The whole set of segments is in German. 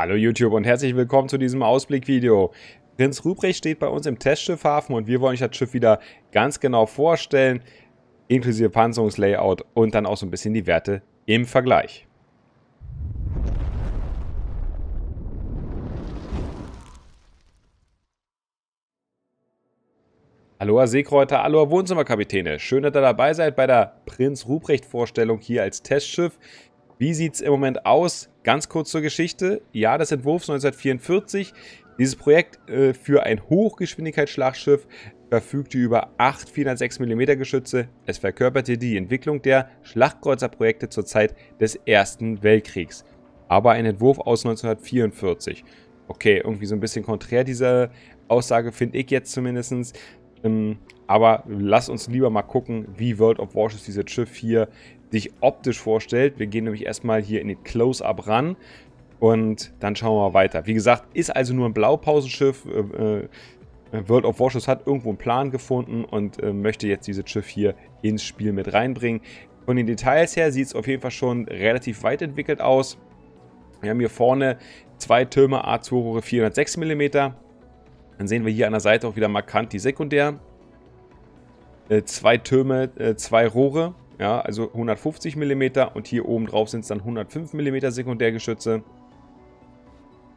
Hallo YouTube und herzlich willkommen zu diesem Ausblickvideo. Prinz Ruprecht steht bei uns im Testschiffhafen und wir wollen euch das Schiff wieder ganz genau vorstellen, inklusive Panzerungslayout und dann auch so ein bisschen die Werte im Vergleich. Aloha Seekräuter, Aloha Wohnzimmerkapitäne. Schön, dass ihr dabei seid bei der Prinz Ruprecht Vorstellung hier als Testschiff. Wie sieht es im Moment aus? Ganz kurz zur Geschichte. Ja, des Entwurfs 1944. Dieses Projekt äh, für ein Hochgeschwindigkeitsschlachtschiff verfügte über acht 406 mm Geschütze. Es verkörperte die Entwicklung der Schlachtkreuzerprojekte zur Zeit des Ersten Weltkriegs. Aber ein Entwurf aus 1944. Okay, irgendwie so ein bisschen konträr dieser Aussage, finde ich jetzt zumindest. Ähm, aber lass uns lieber mal gucken, wie World of Warships dieses Schiff hier sich optisch vorstellt. Wir gehen nämlich erstmal hier in den Close-Up ran und dann schauen wir mal weiter. Wie gesagt, ist also nur ein Blaupausenschiff. Äh, äh, World of Warships hat irgendwo einen Plan gefunden und äh, möchte jetzt dieses Schiff hier ins Spiel mit reinbringen. Von den Details her sieht es auf jeden Fall schon relativ weit entwickelt aus. Wir haben hier vorne zwei Türme A2 Rohre 406 mm. Dann sehen wir hier an der Seite auch wieder markant die Sekundär. Äh, zwei Türme, äh, zwei Rohre. Ja, also 150 mm und hier oben drauf sind es dann 105 mm Sekundärgeschütze.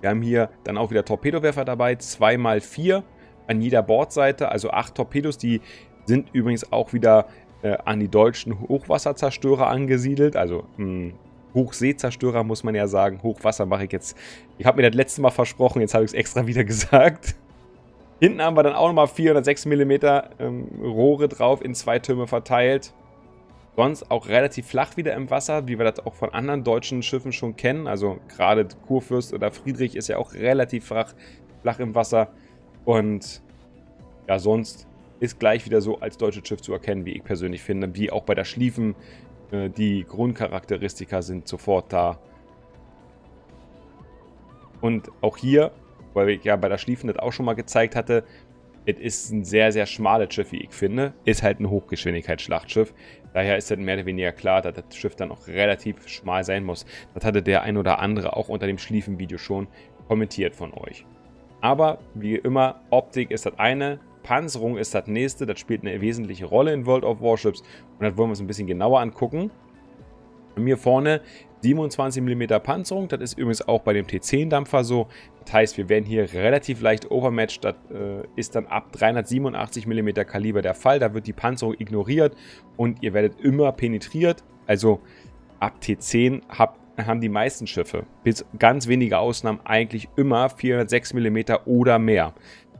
Wir haben hier dann auch wieder Torpedowerfer dabei, 2x4 an jeder Bordseite, also 8 Torpedos, die sind übrigens auch wieder äh, an die deutschen Hochwasserzerstörer angesiedelt, also mh, hm, Hochseezerstörer muss man ja sagen, Hochwasser mache ich jetzt, ich habe mir das letzte Mal versprochen, jetzt habe ich es extra wieder gesagt. Hinten haben wir dann auch nochmal 406 mm ähm, Rohre drauf in zwei Türme verteilt. Sonst auch relativ flach wieder im Wasser, wie wir das auch von anderen deutschen Schiffen schon kennen. Also gerade Kurfürst oder Friedrich ist ja auch relativ flach, flach im Wasser. Und ja, sonst ist gleich wieder so als deutsches Schiff zu erkennen, wie ich persönlich finde. Wie auch bei der Schliefen, äh, die Grundcharakteristika sind sofort da. Und auch hier, weil ich ja bei der Schliefen das auch schon mal gezeigt hatte, es ist ein sehr, sehr schmales Schiff, wie ich finde. Ist halt ein Hochgeschwindigkeitsschlachtschiff. Daher ist es mehr oder weniger klar, dass das Schiff dann auch relativ schmal sein muss. Das hatte der ein oder andere auch unter dem Schliefen-Video schon kommentiert von euch. Aber wie immer, Optik ist das eine, Panzerung ist das nächste. Das spielt eine wesentliche Rolle in World of Warships. Und das wollen wir uns ein bisschen genauer angucken. Mir vorne 27 mm Panzerung, das ist übrigens auch bei dem T10-Dampfer so. Das heißt, wir werden hier relativ leicht overmatched. Das äh, ist dann ab 387 mm Kaliber der Fall. Da wird die Panzerung ignoriert und ihr werdet immer penetriert. Also ab T10 habt haben die meisten Schiffe, bis ganz wenige Ausnahmen, eigentlich immer 406 mm oder mehr.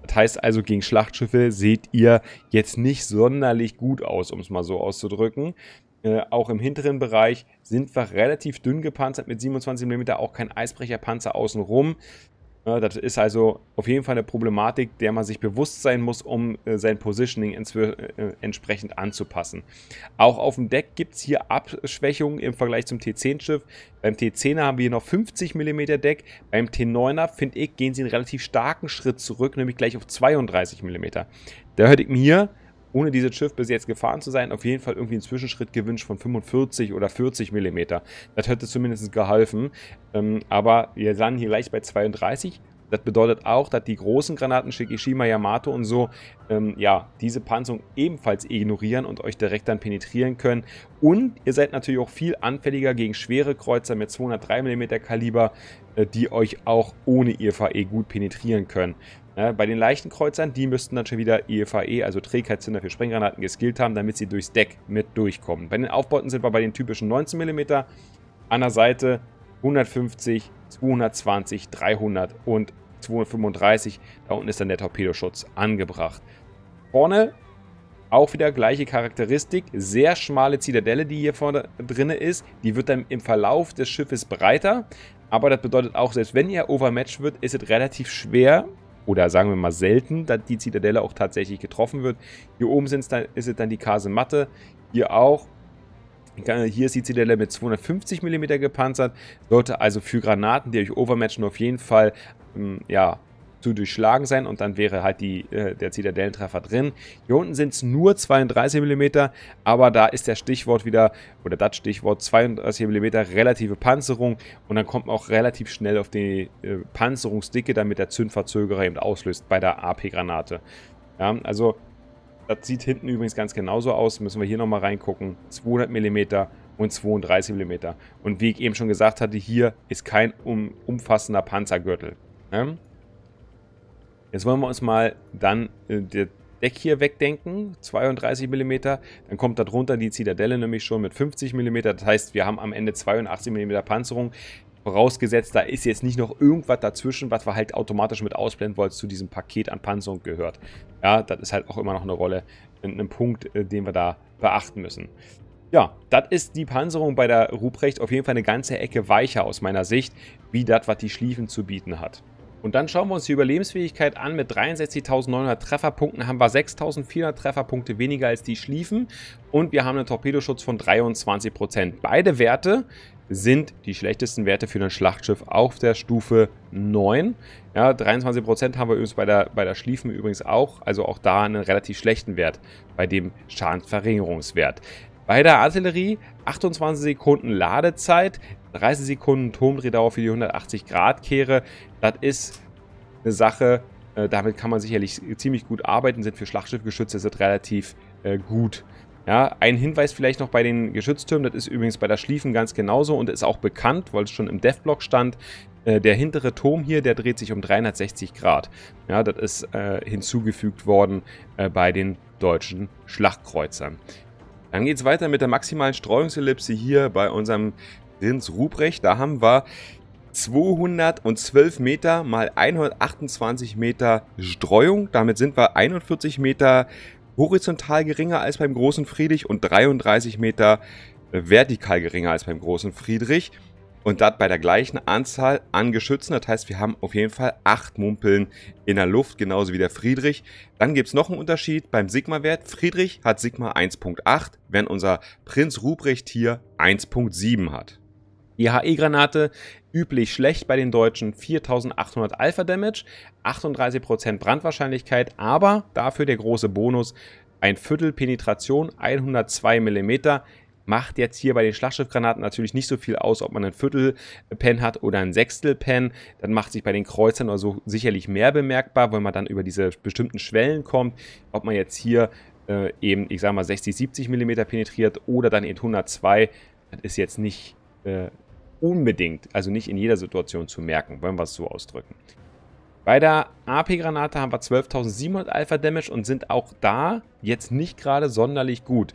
Das heißt also, gegen Schlachtschiffe seht ihr jetzt nicht sonderlich gut aus, um es mal so auszudrücken. Äh, auch im hinteren Bereich sind wir relativ dünn gepanzert mit 27 mm, auch kein Eisbrecherpanzer außenrum. das ist also auf jeden Fall eine Problematik, der man sich bewusst sein muss, um äh, sein Positioning äh, entsprechend anzupassen. Auch auf dem Deck gibt es hier Abschwächungen im Vergleich zum T10-Schiff. Beim T10er haben wir hier noch 50 mm Deck, beim T9er, finde ich, gehen sie einen relativ starken Schritt zurück, nämlich gleich auf 32 mm. Da hätte ich mir hier ohne dieses Schiff bis jetzt gefahren zu sein, auf jeden Fall irgendwie einen Zwischenschritt gewünscht von 45 oder 40 mm. Das hätte zumindest geholfen. Ähm, aber wir landen hier gleich bei 32. Das bedeutet auch, dass die großen Granaten Shikishima, Yamato und so, ähm, ja, diese Panzerung ebenfalls ignorieren und euch direkt dann penetrieren können. Und ihr seid natürlich auch viel anfälliger gegen schwere Kreuzer mit 203 mm Kaliber, äh, die euch auch ohne IFAE gut penetrieren können. Ja, ne, bei den leichten Kreuzern, die müssten dann schon wieder IFAE, e, also Trägheitszünder für Sprenggranaten, geskillt haben, damit sie durchs Deck mit durchkommen. Bei den Aufbauten sind wir bei den typischen 19 mm, an der Seite 150, 220, 300 und 235. Da unten ist dann der Torpedoschutz angebracht. Vorne auch wieder gleiche Charakteristik. Sehr schmale Zitadelle, die hier vorne drin ist. Die wird dann im Verlauf des Schiffes breiter. Aber das bedeutet auch, selbst wenn ihr overmatched wird, ist es relativ schwer, oder sagen wir mal selten, dass die Zitadelle auch tatsächlich getroffen wird. Hier oben sind's dann, ist es dann die Kasematte, hier auch. Hier ist die Zitadelle mit 250 mm gepanzert. Sollte also für Granaten, die euch overmatchen, auf jeden Fall ähm, ja, zu durchschlagen sein und dann wäre halt die, äh, der Zitadellentreffer drin. Hier unten sind es nur 32 mm, aber da ist der Stichwort wieder, oder das Stichwort 32 mm relative Panzerung und dann kommt man auch relativ schnell auf die äh, Panzerungsdicke, damit der Zündverzögerer eben auslöst bei der AP-Granate. Ja, also das sieht hinten übrigens ganz genauso aus, müssen wir hier nochmal reingucken. 200 mm und 32 mm. Und wie ich eben schon gesagt hatte, hier ist kein um, umfassender Panzergürtel. Ne? Jetzt wollen wir uns mal dann äh, der Deck hier wegdenken, 32 mm. Dann kommt darunter die Zitadelle nämlich schon mit 50 mm. Das heißt, wir haben am Ende 82 mm Panzerung. Vorausgesetzt, da ist jetzt nicht noch irgendwas dazwischen, was wir halt automatisch mit ausblenden wollen, zu diesem Paket an Panzerung gehört. Ja, das ist halt auch immer noch eine Rolle, ein Punkt, äh, den wir da beachten müssen. Ja, das ist die Panzerung bei der Ruprecht auf jeden Fall eine ganze Ecke weicher aus meiner Sicht, wie das, was die Schliefen zu bieten hat. Und dann schauen wir uns die Überlebensfähigkeit an. Mit 63.900 Trefferpunkten haben wir 6.400 Trefferpunkte weniger als die Schliefen. Und wir haben einen Torpedoschutz von 23%. Beide Werte sind die schlechtesten Werte für ein Schlachtschiff auf der Stufe 9. Ja, 23% haben wir übrigens bei der, bei der Schliefen übrigens auch. Also auch da einen relativ schlechten Wert bei dem Schadensverringerungswert. Bei der Artillerie 28 Sekunden Ladezeit, 30 Sekunden Turmdrehdauer für die 180 Grad Kehre. Das ist eine Sache, äh, damit kann man sicherlich ziemlich gut arbeiten, sind für Schlachtschiffgeschütze sind relativ äh, gut. Ja, ein Hinweis vielleicht noch bei den Geschütztürmen, das ist übrigens bei der Schliefen ganz genauso und ist auch bekannt, weil es schon im Dev-Block stand. Äh, der hintere Turm hier, der dreht sich um 360 Grad. Ja, das ist äh, hinzugefügt worden äh, bei den deutschen Schlachtkreuzern. Dann geht es weiter mit der maximalen Streuungsellipse hier bei unserem Prinz Ruprecht. Da haben wir 212 Meter mal 128 Meter Streuung. Damit sind wir 41 Meter horizontal geringer als beim großen Friedrich und 33 Meter vertikal geringer als beim großen Friedrich. Und das bei der gleichen Anzahl an Geschützen. Das heißt, wir haben auf jeden Fall 8 Mumpeln in der Luft, genauso wie der Friedrich. Dann gibt es noch einen Unterschied beim Sigma-Wert. Friedrich hat Sigma 1.8, während unser Prinz Ruprecht hier 1.7 hat. Die HE-Granate üblich schlecht bei den Deutschen 4800 Alpha Damage, 38% Brandwahrscheinlichkeit, aber dafür der große Bonus ein Viertel Penetration 102 mm macht jetzt hier bei den Schlachtschiffgranaten natürlich nicht so viel aus, ob man ein Viertel-Pen hat oder ein Sechstel-Pen. Dann macht sich bei den Kreuzern oder so also sicherlich mehr bemerkbar, wenn man dann über diese bestimmten Schwellen kommt, ob man jetzt hier äh, eben, ich sag mal, 60, 70 mm penetriert oder dann eben 102, das ist jetzt nicht äh, unbedingt, also nicht in jeder Situation zu merken, wollen wir es so ausdrücken. Bei der AP-Granate haben wir 12.700 Alpha-Damage und sind auch da jetzt nicht gerade sonderlich gut.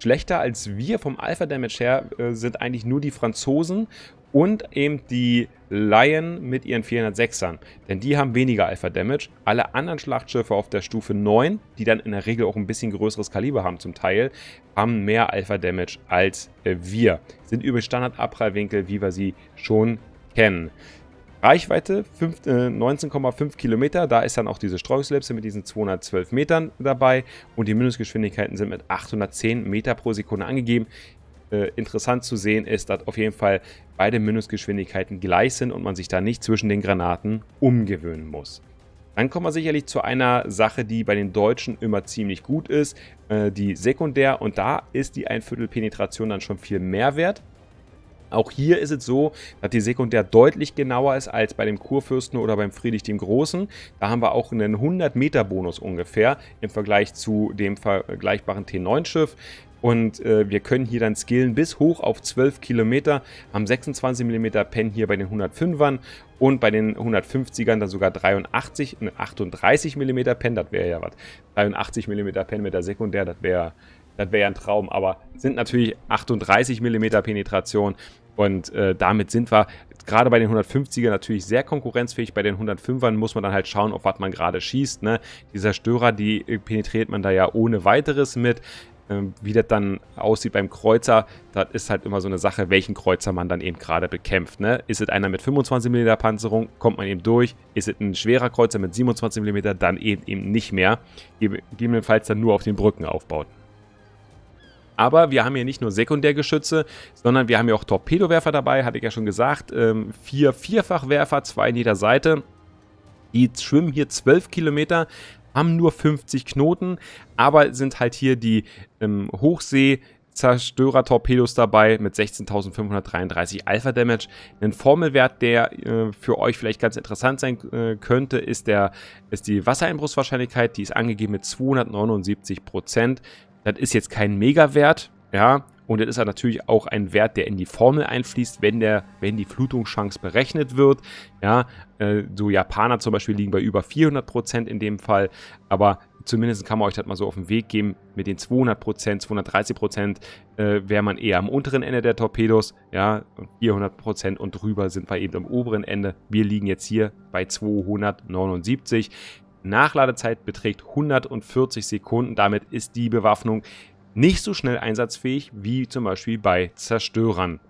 Schlechter als wir vom Alpha-Damage her äh, sind eigentlich nur die Franzosen und eben die Lion mit ihren 406ern, denn die haben weniger Alpha Damage. Alle anderen Schlachtschiffe auf der Stufe 9, die dann in der Regel auch ein bisschen größeres Kaliber haben zum Teil, haben mehr Alpha Damage als äh, wir. Sind über Standardabprallwinkel, wie wir sie schon kennen. Reichweite äh, 19,5 Kilometer, da ist dann auch diese Streuselipse mit diesen 212 Metern dabei und die Mindestgeschwindigkeiten sind mit 810 Meter pro Sekunde angegeben. Äh, interessant zu sehen ist, dass auf jeden Fall beide Mindestgeschwindigkeiten gleich sind und man sich da nicht zwischen den Granaten umgewöhnen muss. Dann kommen wir sicherlich zu einer Sache, die bei den Deutschen immer ziemlich gut ist, äh, die Sekundär. Und da ist die Einviertelpenetration dann schon viel mehr wert. Auch hier ist es so, dass die Sekundär deutlich genauer ist als bei dem Kurfürsten oder beim Friedrich dem Großen. Da haben wir auch einen 100 Meter Bonus ungefähr im Vergleich zu dem vergleichbaren T9-Schiff. Und äh, wir können hier dann skillen bis hoch auf 12 Kilometer, am 26 mm Pen hier bei den 105ern und bei den 150ern dann sogar 83, 38 mm Pen, das wäre ja was. 83 mm Pen mit der Sekundär, das wäre das wäre ja ein Traum, aber sind natürlich 38 mm Penetration und äh, damit sind wir gerade bei den 150 ern natürlich sehr konkurrenzfähig. Bei den 105ern muss man dann halt schauen, auf was man gerade schießt. Ne? Dieser Störer, die äh, penetriert man da ja ohne weiteres mit. Ähm, wie das dann aussieht beim Kreuzer, das ist halt immer so eine Sache, welchen Kreuzer man dann eben gerade bekämpft. Ne? Ist es einer mit 25 mm Panzerung, kommt man eben durch. Ist es ein schwerer Kreuzer mit 27 mm, dann eben, eben nicht mehr. Gegebenenfalls dann nur auf den Brücken aufbaut. Aber wir haben hier nicht nur Sekundärgeschütze, sondern wir haben hier auch Torpedowerfer dabei, hatte ich ja schon gesagt. Ähm, vier Vierfachwerfer, zwei in jeder Seite. Die schwimmen hier 12 Kilometer, haben nur 50 Knoten, aber sind halt hier die ähm, Hochsee- Zerstörer-Torpedos dabei mit 16.533 Alpha Damage. Ein Formelwert, der äh, für euch vielleicht ganz interessant sein äh, könnte, ist, der, ist die Wassereinbruchswahrscheinlichkeit. Die ist angegeben mit 279%. Das ist jetzt kein Megawert, ja, und das ist natürlich auch ein Wert, der in die Formel einfließt, wenn, der, wenn die Flutungschance berechnet wird. Ja, äh, so Japaner zum Beispiel liegen bei über 400 Prozent in dem Fall. Aber zumindest kann man euch das mal so auf den Weg geben. Mit den 200 Prozent, 230 Prozent äh, wäre man eher am unteren Ende der Torpedos. Ja, 400 Prozent und drüber sind wir eben am oberen Ende. Wir liegen jetzt hier bei 279. Nachladezeit beträgt 140 Sekunden. Damit ist die Bewaffnung nicht so schnell einsatzfähig wie zum Beispiel bei Zerstörern.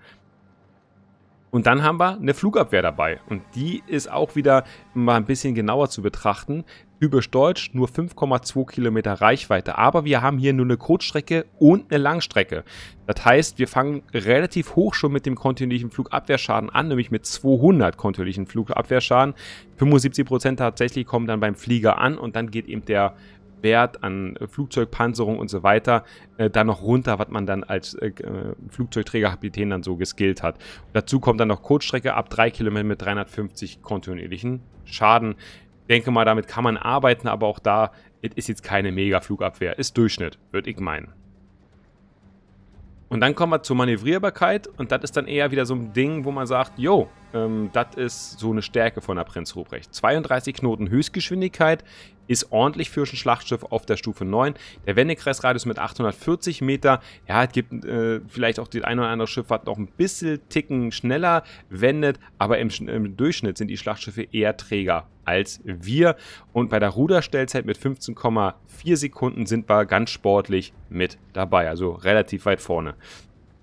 Und dann haben wir eine Flugabwehr dabei und die ist auch wieder mal ein bisschen genauer zu betrachten. Typisch deutsch, nur 5,2 Kilometer Reichweite, aber wir haben hier nur eine Kurzstrecke und eine Langstrecke. Das heißt, wir fangen relativ hoch schon mit dem kontinuierlichen Flugabwehrschaden an, nämlich mit 200 kontinuierlichen Flugabwehrschaden. 75% tatsächlich kommen dann beim Flieger an und dann geht eben der Wert, an äh, Flugzeugpanzerung und so weiter, äh, dann noch runter, was man dann als äh, äh, Flugzeugträgerkapitän dann so geskillt hat. Dazu kommt dann noch Kurzstrecke ab 3 Kilometer mit 350 kontinuierlichen Schaden. Denke mal, damit kann man arbeiten, aber auch da ist jetzt keine Mega-Flugabwehr, ist Durchschnitt, würde ich meinen. Und dann kommen wir zur Manövrierbarkeit und das ist dann eher wieder so ein Ding, wo man sagt, jo, ähm, das ist so eine Stärke von der Prinz Ruprecht. 32 Knoten Höchstgeschwindigkeit ist ordentlich für ein Schlachtschiff auf der Stufe 9. Der Wendekreisradius mit 840 Meter, ja, es gibt äh, vielleicht auch die ein oder andere Schifffahrt noch ein bisschen Ticken schneller wendet, aber im, im Durchschnitt sind die Schlachtschiffe eher träger als wir. Und bei der Ruderstellzeit mit 15,4 Sekunden sind wir ganz sportlich mit dabei, also relativ weit vorne.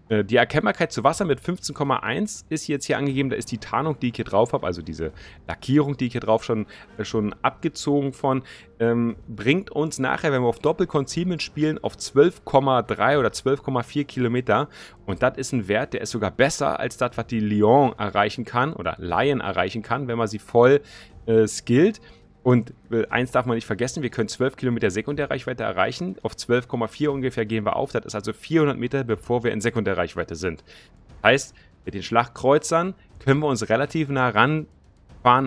Äh, die Erkennbarkeit zu Wasser mit 15,1 ist jetzt hier angegeben. Da ist die Tarnung, die ich hier drauf habe, also diese Lackierung, die ich hier drauf schon, äh, schon abgezogen von, ähm, bringt uns nachher, wenn wir auf Doppelconcealment spielen, auf 12,3 oder 12,4 Kilometer. Und das ist ein Wert, der ist sogar besser als das, was die Lyon erreichen kann oder Lion erreichen kann, wenn man sie voll äh, skillt. Und äh, eins darf man nicht vergessen, wir können 12 Kilometer Sekundärreichweite erreichen. Auf 12,4 ungefähr gehen wir auf. Das ist also 400 Meter, bevor wir in Sekundärreichweite sind. Heißt, mit den Schlagkreuzern können wir uns relativ nah ranfahren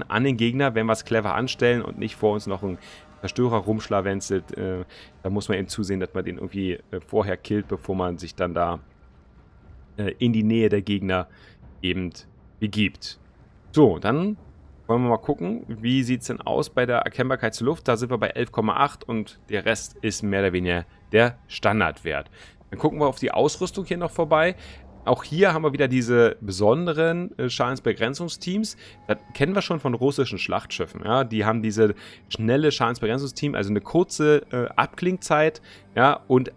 an den Gegner, wenn wir es clever anstellen und nicht vor uns noch ein Zerstörer rumschlawenzelt. Äh, da muss man eben zusehen, dass man den irgendwie äh, vorher killt, bevor man sich dann da äh, in die Nähe der Gegner eben begibt. So, dann wollen wir mal gucken, wie sieht es denn aus bei der Erkennbarkeit zur Luft. Da sind wir bei 11,8 und der Rest ist mehr oder weniger der Standardwert. Dann gucken wir auf die Ausrüstung hier noch vorbei. Auch hier haben wir wieder diese besonderen äh, Schadensbegrenzungsteams. Das kennen wir schon von russischen Schlachtschiffen. Ja? Die haben diese schnelle Schadensbegrenzungsteam, also eine kurze äh, Abklingzeit ja? und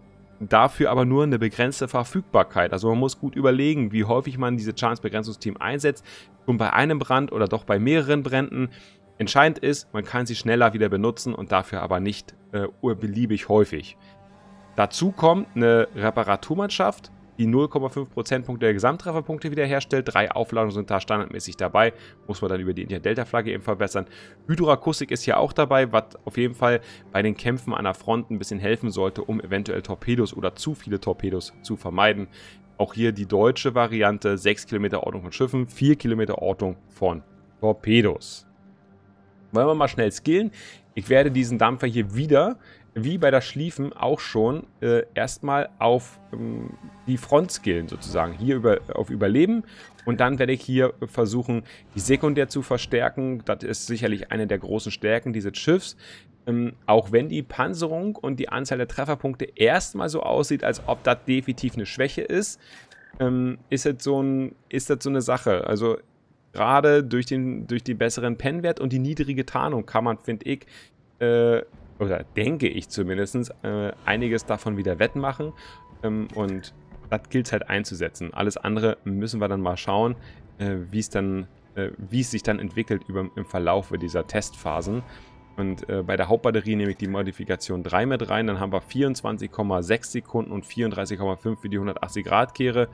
dafür aber nur eine begrenzte Verfügbarkeit. Also man muss gut überlegen, wie häufig man diese Chance-Begrenzungsteam einsetzt. Und bei einem Brand oder doch bei mehreren Bränden. Entscheidend ist, man kann sie schneller wieder benutzen und dafür aber nicht äh, beliebig häufig. Dazu kommt eine Reparaturmannschaft, die 0,5 Prozentpunkte der Gesamttrefferpunkte wiederherstellt. Drei Aufladungen sind da standardmäßig dabei. Muss man dann über die India Delta Flagge eben verbessern. Hydroakustik ist hier auch dabei, was auf jeden Fall bei den Kämpfen an der Front ein bisschen helfen sollte, um eventuell Torpedos oder zu viele Torpedos zu vermeiden. Auch hier die deutsche Variante, 6 Kilometer Ortung von Schiffen, 4 Kilometer Ortung von Torpedos. Wollen wir mal schnell skillen. Ich werde diesen Dampfer hier wieder wie bei der Schliefen auch schon äh, erstmal auf ähm, die Front skillen sozusagen. Hier über, auf Überleben und dann werde ich hier versuchen, die Sekundär zu verstärken. Das ist sicherlich eine der großen Stärken dieses Schiffs. Ähm, auch wenn die Panzerung und die Anzahl der Trefferpunkte erstmal so aussieht, als ob das definitiv eine Schwäche ist, ähm, ist, das so ein, ist das so eine Sache. Also gerade durch den, durch den besseren Pennwert und die niedrige Tarnung kann man, finde ich, äh, oder denke ich zumindest, äh, einiges davon wieder wettmachen. Ähm, und das gilt halt einzusetzen. Alles andere müssen wir dann mal schauen, äh, wie es dann, äh, wie es sich dann entwickelt über, im Verlauf dieser Testphasen. Und äh, bei der Hauptbatterie nehme ich die Modifikation 3 mit rein, dann haben wir 24,6 Sekunden und 34,5 für die 180 Grad Kehre.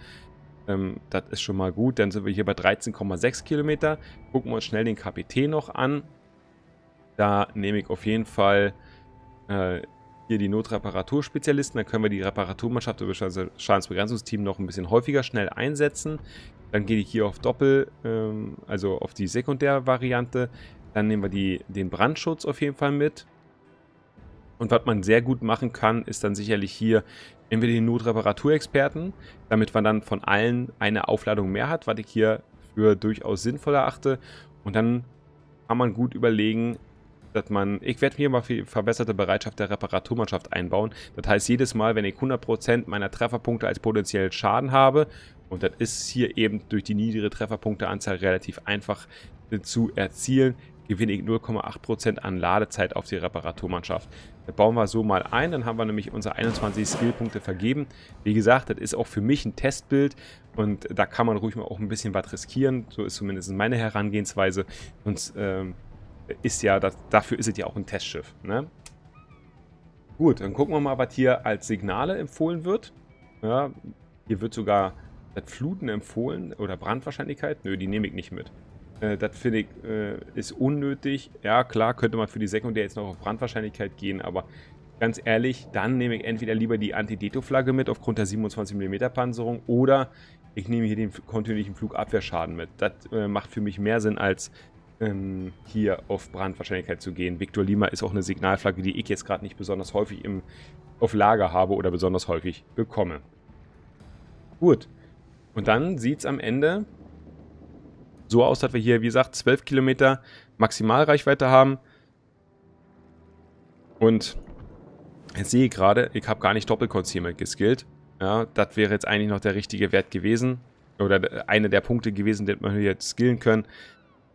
Ähm, das ist schon mal gut, dann sind wir hier bei 13,6 Kilometer. Gucken wir uns schnell den KPT noch an. Da nehme ich auf jeden Fall äh, hier die Notreparatur-Spezialisten. Dann können wir die Reparaturmannschaft oder Schadensbegrenzungsteam noch ein bisschen häufiger schnell einsetzen. Dann gehe ich hier auf Doppel, ähm, also auf die Sekundärvariante. Dann nehmen wir die, den Brandschutz auf jeden Fall mit. Und was man sehr gut machen kann, ist dann sicherlich hier entweder den Notreparaturexperten, damit man dann von allen eine Aufladung mehr hat, was ich hier für durchaus sinnvoll erachte. Und dann kann man gut überlegen, dass man, ich werde hier mal für verbesserte Bereitschaft der Reparaturmannschaft einbauen. Das heißt, jedes Mal, wenn ich 100% meiner Trefferpunkte als potenziellen Schaden habe, und das ist hier eben durch die niedrige Trefferpunkteanzahl relativ einfach zu erzielen, gewinne ich 0,8% an Ladezeit auf die Reparaturmannschaft. Das bauen wir so mal ein, dann haben wir nämlich unsere 21 Skillpunkte vergeben. Wie gesagt, das ist auch für mich ein Testbild und da kann man ruhig mal auch ein bisschen was riskieren. So ist zumindest meine Herangehensweise. Und, ähm, ist ja, das, dafür ist es ja auch ein Testschiff. Ne? Gut, dann gucken wir mal, was hier als Signale empfohlen wird. Ja, hier wird sogar das Fluten empfohlen oder Brandwahrscheinlichkeit. Nö, die nehme ich nicht mit. Äh, das finde ich äh, ist unnötig. Ja, klar, könnte man für die Sekundär jetzt noch auf Brandwahrscheinlichkeit gehen, aber ganz ehrlich, dann nehme ich entweder lieber die Antideto-Flagge mit aufgrund der 27mm Panzerung oder ich nehme hier den kontinuierlichen Flugabwehrschaden mit. Das äh, macht für mich mehr Sinn als ähm, hier auf Brandwahrscheinlichkeit zu gehen. Victor Lima ist auch eine Signalflagge, die ich jetzt gerade nicht besonders häufig im, auf Lager habe oder besonders häufig bekomme. Gut. Und dann sieht es am Ende so aus, dass wir hier, wie gesagt, 12 Kilometer Maximalreichweite haben. Und jetzt sehe ich gerade, ich habe gar nicht Doppelconcealment geskillt. Ja, das wäre jetzt eigentlich noch der richtige Wert gewesen. Oder einer der Punkte gewesen, den man hier jetzt skillen können.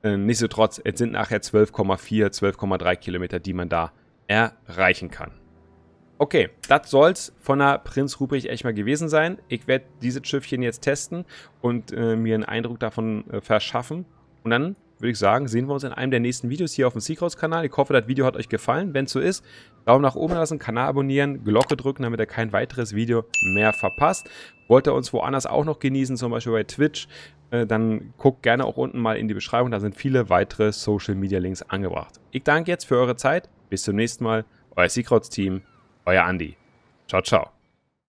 Äh, nichtsdestotrotz, es sind nachher 12,4, 12,3 Kilometer, die man da erreichen kann. Okay, das soll's von der Prinz Ruprecht echt mal gewesen sein. Ich werde dieses Schiffchen jetzt testen und äh, mir einen Eindruck davon äh, verschaffen. Und dann würde ich sagen, sehen wir uns in einem der nächsten Videos hier auf dem Seacross-Kanal. Ich hoffe, das Video hat euch gefallen. Wenn es so ist, Daumen nach oben lassen, Kanal abonnieren, Glocke drücken, damit ihr kein weiteres Video mehr verpasst. Wollt ihr uns woanders auch noch genießen, zum Beispiel bei Twitch, äh, dann guckt gerne auch unten mal in die Beschreibung. Da sind viele weitere Social Media Links angebracht. Ich danke jetzt für eure Zeit. Bis zum nächsten Mal. Euer Seacrowds Team, euer Andi. Ciao, ciao.